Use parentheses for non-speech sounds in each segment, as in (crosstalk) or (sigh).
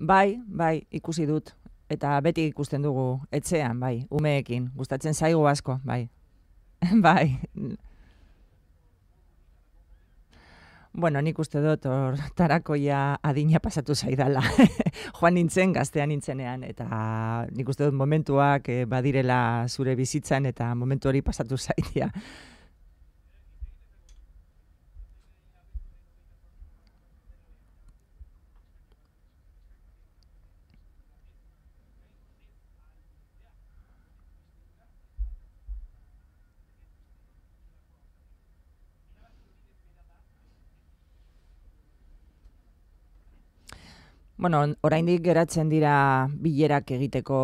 Bai, bai, ikusi dut. Eta beti ikusten dugu etxean, bai, umeekin. Gustatzen zaigu asko, bai. (laughs) bai. Bueno, nik uste dut or, tarakoia adina pasatu zaidala. (laughs) Joan nintzen, gaztean nintzenean, eta nik uste dut momentuak eh, badirela zure bizitzan, eta momentu hori pasatu zaidia. Bueno, oraindik geratzen dira bilerak egiteko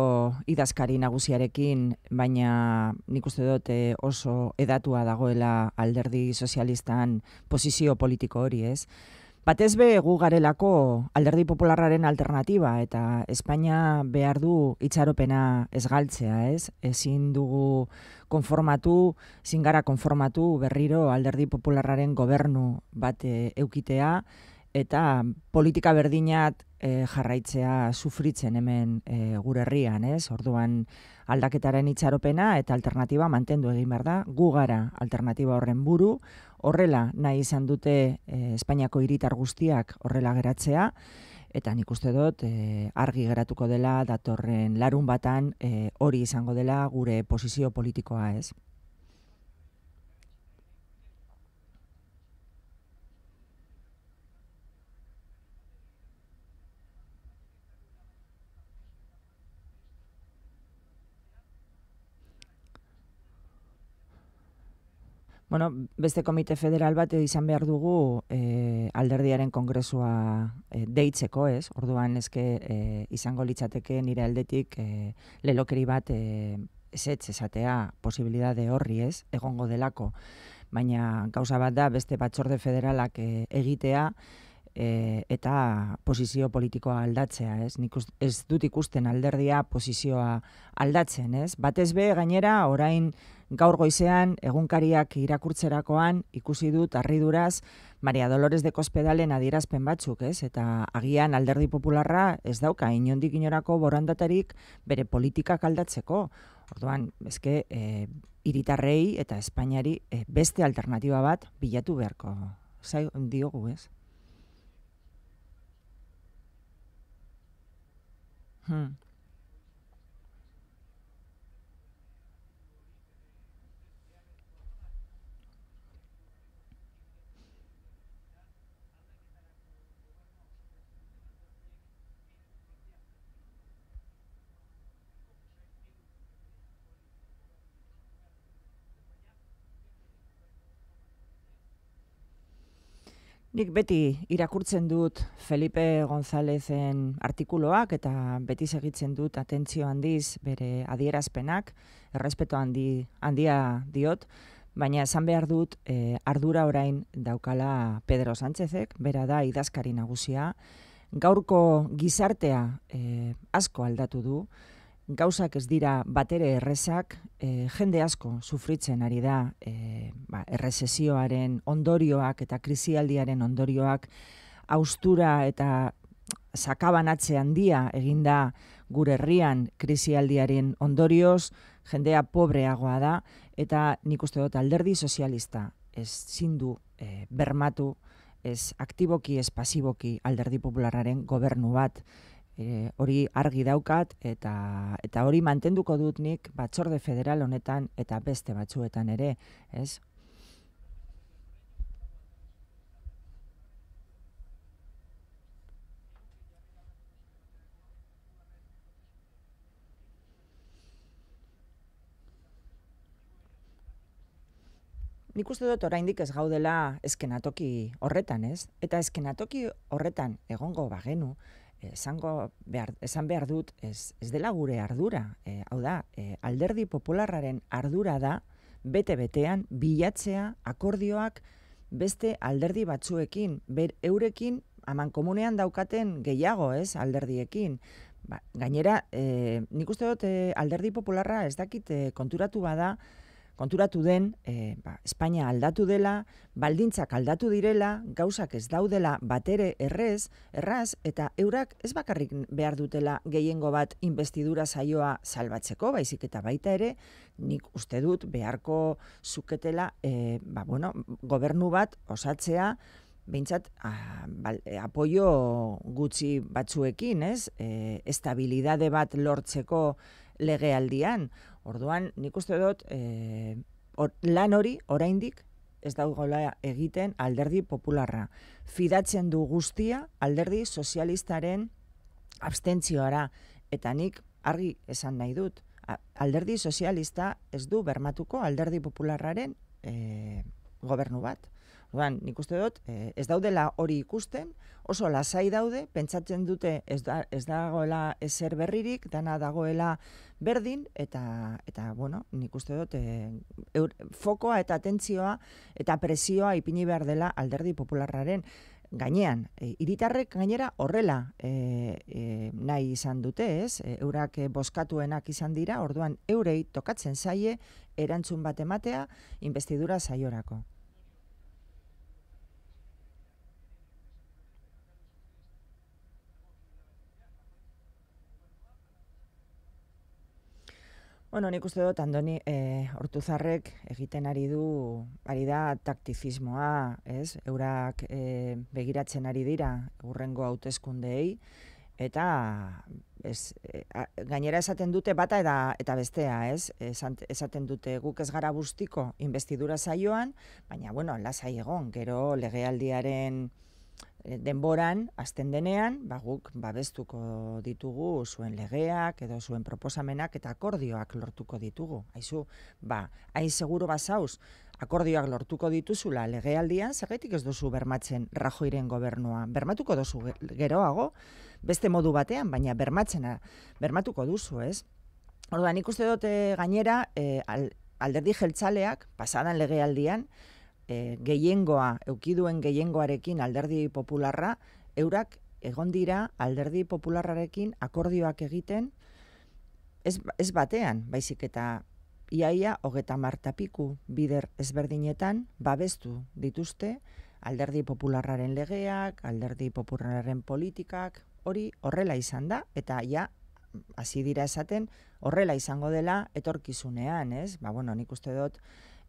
idazkari nagusiarekin, baina nik uste dut eh, oso edatua dagoela alderdi sozialistan posizio politiko hori, ez? Batez be gu garelako alderdi popularraren alternativa eta Espainia behar du itxaropena esgaltzea, ez? Ezin dugu konformatu, zingara konformatu berriro alderdi popularraren gobernu bat eukitea, eh, eta politika berdinat eh, jarraitzea sufritzen hemen eh, gure herrian, ez? Orduan aldaketaren itxaropena eta alternativa mantendu egin behar da, gu gara alternativa horren buru, horrela nahi izan dute e, Espainiako hiritar guztiak horrela geratzea, eta nik uste dut argi geratuko dela, datorren larun batan hori izango dela gure posizio politikoa ez. Bueno, beste komite federal bat izan behar dugu e, alderdiaren kongresua e, deitzeko, ez? Orduan eske eh, izango litzateke nire aldetik lelokeri bat e, ezetz posibilidade horri, ez? Egongo delako, baina gauza bat da beste batzorde federalak egitea eta posizio politikoa aldatzea, ez? Nikuz, ez dut ikusten alderdia posizioa aldatzen, ez? Batez be, gainera, orain gaur goizean egunkariak irakurtzerakoan ikusi dut harriduraz Maria Dolores de Kospedalen adierazpen batzuk, ez? Eta agian Alderdi Popularra ez dauka inondik inorako borandatarik bere politikak aldatzeko. Orduan, ezke, e, eh, iritarrei eta Espainiari eh, beste alternativa bat bilatu beharko zai diogu, ez? Hmm. Nik beti irakurtzen dut Felipe Gonzalezen artikuloak eta beti segitzen dut atentzio handiz bere adierazpenak, errespeto handi, handia diot, baina esan behar dut e, ardura orain daukala Pedro Sánchezek, bera da idazkari nagusia, gaurko gizartea eh, asko aldatu du, gauzak ez dira batere errezak, eh, jende asko sufritzen ari da e, ba, errezesioaren ondorioak eta krisialdiaren ondorioak, austura eta sakabanatze handia eginda gure herrian krisialdiaren ondorioz, jendea pobreagoa da, eta nik uste dut alderdi sozialista ez zindu e, bermatu, ez aktiboki, ez pasiboki alderdi populararen gobernu bat, e, hori argi daukat eta, eta hori mantenduko dut nik batzorde federal honetan eta beste batzuetan ere, ez? Nik uste dut oraindik ez gaudela eskenatoki horretan, ez? Eta eskenatoki horretan egongo bagenu, esango behar, esan behar dut ez, ez dela gure ardura. E, hau da, e, alderdi popularraren ardura da bete-betean bilatzea akordioak beste alderdi batzuekin, ber, eurekin aman komunean daukaten gehiago, ez, alderdiekin. Ba, gainera, e, nik uste dut e, alderdi popularra ez dakit e, konturatu bada, konturatu den, e, ba, Espainia aldatu dela, baldintzak aldatu direla, gauzak ez daudela batere errez, erraz, eta eurak ez bakarrik behar dutela gehiengo bat investidura saioa salbatzeko, baizik eta baita ere, nik uste dut beharko zuketela eh, ba, bueno, gobernu bat osatzea, Beintzat, ah, apoio gutxi batzuekin, ez? E, estabilidade bat lortzeko legealdian. Orduan, nik uste dut, e, lan hori, oraindik, ez da egiten alderdi popularra. Fidatzen du guztia alderdi sozialistaren abstentzioara. Eta nik argi esan nahi dut. Alderdi sozialista ez du bermatuko alderdi popularraren e, gobernu bat. Duan, nik uste dut, eh, ez daudela hori ikusten, oso lasai daude, pentsatzen dute ez, da, ez dagoela ezer berririk, dana dagoela berdin, eta, eta bueno, nik uste dut, eh, fokoa eta atentzioa eta presioa ipini behar dela alderdi popularraren gainean. E, iritarrek gainera horrela e, e, nahi izan dute, ez? E, eurak e, boskatuenak izan dira, orduan eurei tokatzen zaie erantzun bat ematea investidura saiorako. Bueno, nik uste dut, andoni, e, ortuzarrek egiten ari du, ari da taktizismoa ez? Eurak e, begiratzen ari dira urrengo hauteskundeei eta ez, eh, gainera esaten dute bata eda, eta bestea, ez? Esaten dute guk ez gara bustiko investidura saioan, baina, bueno, lasa egon, gero legealdiaren Eh, denboran, azten denean, ba, guk babestuko ditugu zuen legeak edo zuen proposamenak eta akordioak lortuko ditugu. Aizu, ba, hain seguro basauz, akordioak lortuko dituzula legealdian, zergaitik ez duzu bermatzen Rajoiren gobernua. Bermatuko duzu geroago, beste modu batean, baina bermatzena, bermatuko duzu, ez? Orduan, ikusten dute eh, gainera, eh, alderdi jeltzaleak, pasadan legealdian, e, gehiengoa, eukiduen gehiengoarekin alderdi popularra, eurak egon dira alderdi popularrarekin akordioak egiten, ez, ez batean, baizik eta iaia hogeta martapiku bider ezberdinetan babestu dituzte, alderdi popularraren legeak, alderdi popularraren politikak, hori horrela izan da, eta ja, hasi dira esaten, horrela izango dela etorkizunean, ez? Ba, bueno, nik uste dut,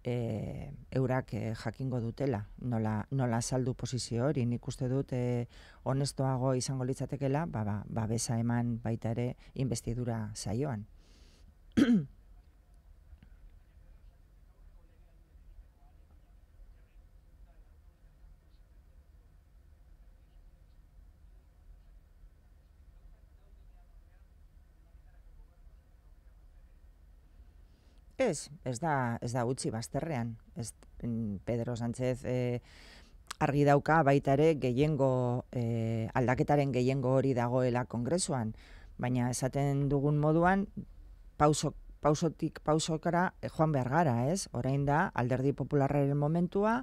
e, eurak e, jakingo dutela, nola, nola saldu posizio hori, nik uste dut e, honestoago izango litzatekela, babesa ba, ba eman baita ere investidura saioan. (clears throat) Ez, ez da, ez da utzi bazterrean. Ez, mm, Pedro Sánchez e, argi dauka baita ere gehiengo e, aldaketaren gehiengo hori dagoela kongresuan, baina esaten dugun moduan pauso, pausotik pausokara eh, joan behar ez? Orain da alderdi popularraren momentua,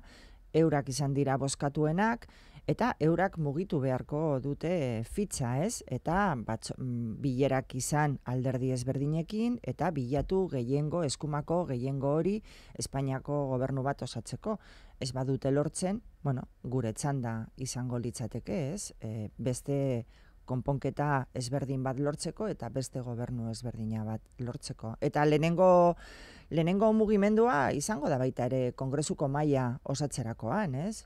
eurak izan dira boskatuenak, eta eurak mugitu beharko dute fitxa ez, eta bat mm, bilerak izan alderdi ezberdinekin, eta bilatu gehiengo eskumako gehiengo hori Espainiako gobernu bat osatzeko. Ez badute lortzen, bueno, gure txanda izango litzateke ez, e, beste konponketa ezberdin bat lortzeko eta beste gobernu ezberdina bat lortzeko. Eta lehenengo, lehenengo mugimendua izango da baita ere kongresuko maila osatzerakoan, ez?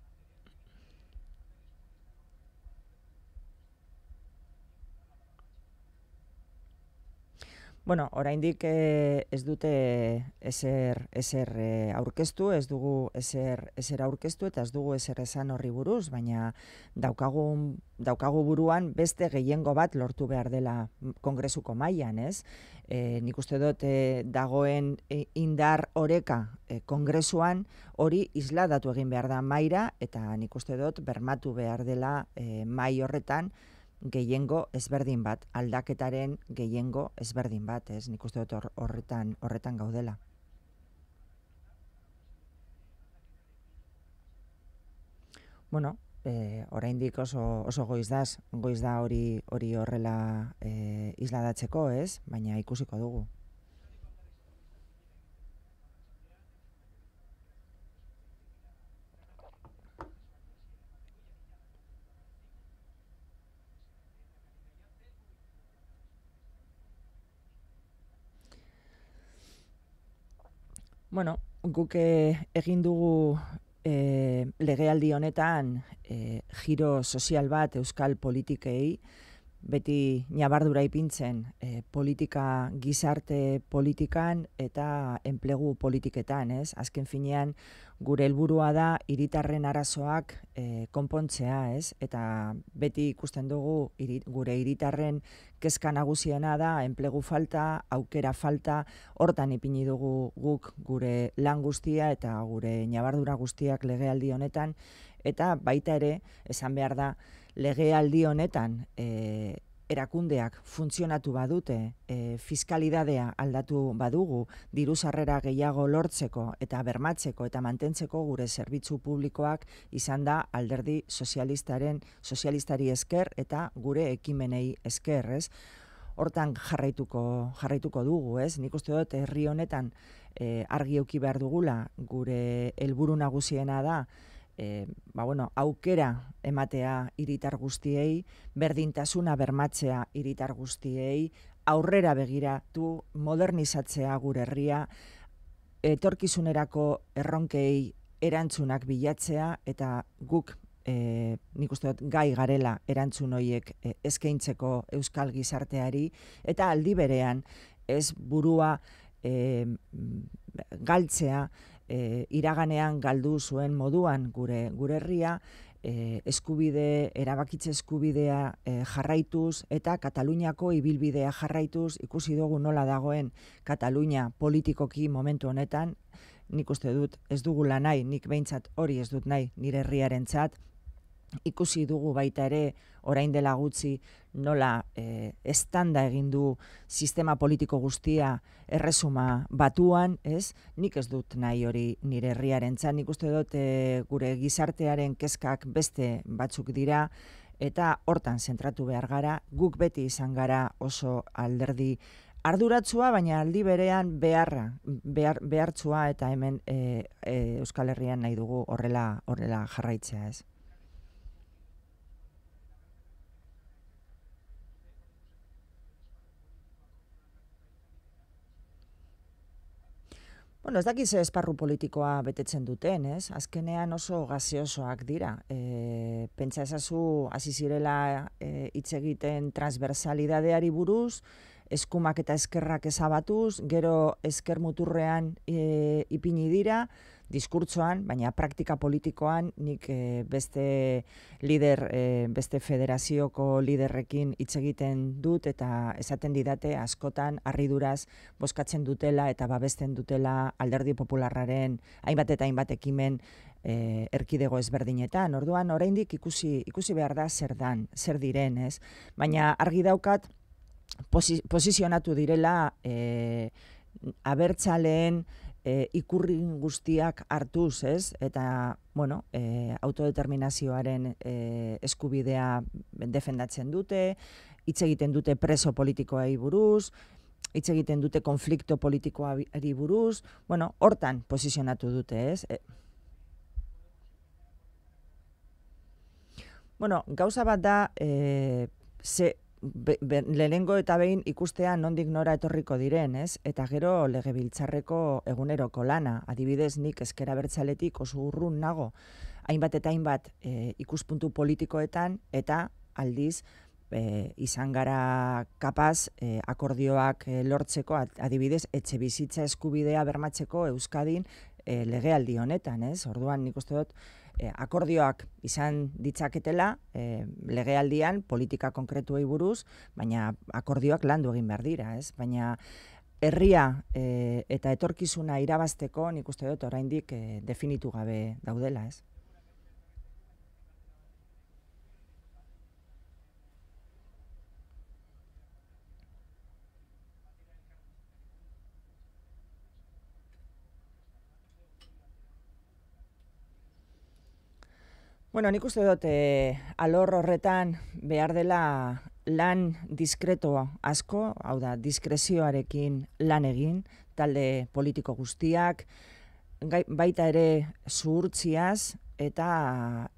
Bueno, oraindik eh, ez dute ezer ezer eh, aurkeztu, ez dugu ezer ezer aurkeztu eta ez dugu ezer esan horri buruz, baina daukagu daukagu buruan beste gehiengo bat lortu behar dela kongresuko mailan, ez? Eh, nik uste dut eh, dagoen e, indar oreka kongresuan hori isladatu egin behar da maira eta nik uste dut bermatu behar dela mai horretan gehiengo ezberdin bat, aldaketaren gehiengo ezberdin bat, ez? Nik uste dut horretan, horretan gaudela. Bueno, e, oraindik oso, oso goiz daz, goiz da hori hori horrela e, isladatzeko, ez? Baina ikusiko dugu. Bueno, guk eh, egin dugu eh, legealdi honetan eh, giro sozial bat euskal politikei, beti nabardura ipintzen e, politika gizarte politikan eta enplegu politiketan, ez? Azken finean gure helburua da hiritarren arazoak e, konpontzea, ez? Eta beti ikusten dugu gure hiritarren kezka nagusiena da enplegu falta, aukera falta, hortan ipini dugu guk gure lan guztia eta gure nabardura guztiak legealdi honetan eta baita ere esan behar da legealdi honetan e, erakundeak funtzionatu badute, e, fiskalidadea aldatu badugu, diru sarrera gehiago lortzeko eta bermatzeko eta mantentzeko gure zerbitzu publikoak izan da alderdi sozialistaren sozialistari esker eta gure ekimenei esker, ez? Hortan jarraituko, jarraituko dugu, ez? Nik uste dut herri honetan e, argi euki behar dugula gure helburu nagusiena da e, ba, bueno, aukera ematea hiritar guztiei, berdintasuna bermatzea hiritar guztiei, aurrera begiratu modernizatzea gure herria, etorkizunerako erronkei erantzunak bilatzea eta guk E, nik uste dut gai garela erantzun horiek e, eskaintzeko euskal gizarteari, eta aldi berean ez burua e, galtzea E, iraganean galdu zuen moduan gure gure herria e, eskubide erabakitze eskubidea e, jarraituz eta Kataluniako ibilbidea jarraituz ikusi dugu nola dagoen Katalunia politikoki momentu honetan nik uste dut ez dugula nahi, nik behintzat hori ez dut nahi nire herriarentzat, ikusi dugu baita ere orain dela gutxi nola e, eh, estanda egin du sistema politiko guztia erresuma batuan, ez? Nik ez dut nahi hori nire herriaren txan, nik uste dut eh, gure gizartearen kezkak beste batzuk dira, eta hortan zentratu behar gara, guk beti izan gara oso alderdi arduratsua baina aldi berean beharra behar, behartsua eta hemen eh, Euskal Herrian nahi dugu horrela horrela jarraitzea, ez? Bueno, ez dakiz esparru politikoa betetzen duten, ez? Azkenean oso gaseosoak dira. E, pentsa ezazu, hasi zirela e, hitz egiten transversalidadeari buruz, eskumak eta eskerrak ezabatuz, gero esker muturrean e, ipini dira, diskurtsoan, baina praktika politikoan nik eh, beste lider e, beste federazioko liderrekin hitz egiten dut eta esaten didate askotan harriduraz bozkatzen dutela eta babesten dutela Alderdi Popularraren hainbat eta hainbat ekimen eh, erkidego ezberdinetan, orduan oraindik ikusi, ikusi behar da zer dan, zer diren, ez? Baina argi daukat posizionatu direla e, abertzaleen e, ikurri guztiak hartuz, ez? Eta, bueno, e, autodeterminazioaren e, eskubidea defendatzen dute, hitz egiten dute preso politikoei buruz, hitz egiten dute konflikto politikoari buruz, bueno, hortan posizionatu dute, ez? E, bueno, gauza bat da, e, ze, lehenengo eta behin ikustea nondik nora etorriko diren, ez? Eta gero legebiltzarreko eguneroko lana, adibidez nik eskera bertzaletik oso urrun nago, hainbat eta hainbat e, ikuspuntu politikoetan eta aldiz e, izan gara kapaz e, akordioak e, lortzeko adibidez etxe bizitza eskubidea bermatzeko Euskadin e, legealdi honetan, ez? Orduan nik uste dut eh, akordioak izan ditzaketela eh, legealdian politika konkretuei buruz, baina akordioak landu egin behar dira, ez? Baina herria eh, eta etorkizuna irabazteko nik uste dut oraindik eh, definitu gabe daudela, ez? Bueno, nik uste dut, eh, alor horretan behar dela lan diskreto asko, hau da, diskrezioarekin lan egin, talde politiko guztiak, baita ere zuurtziaz, eta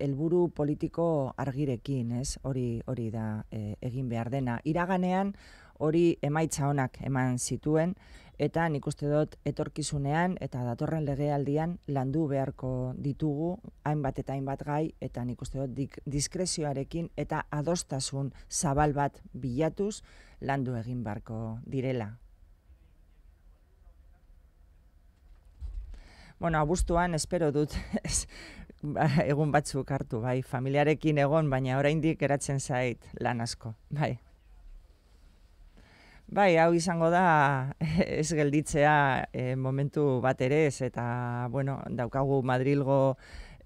helburu politiko argirekin, ez? Hori, hori da eh, egin behar dena. Iraganean, hori emaitza onak eman zituen, eta nik uste dut etorkizunean eta datorren legealdian landu beharko ditugu hainbat eta hainbat gai eta nik uste dut dik, diskrezioarekin eta adostasun zabal bat bilatuz landu egin beharko direla. Bueno, abuztuan espero dut (laughs) ba, egun batzuk hartu, bai, familiarekin egon, baina oraindik eratzen zait lan asko, bai. Bai, hau izango da (laughs) ez gelditzea eh, momentu bat ere ez, eta bueno, daukagu Madrilgo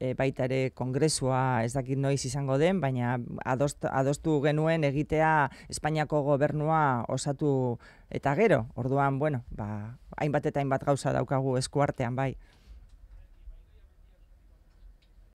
e, baita ere kongresua ez dakit noiz izango den, baina adostu genuen egitea Espainiako gobernua osatu eta gero, orduan, bueno, ba, hainbat eta hainbat gauza daukagu eskuartean bai.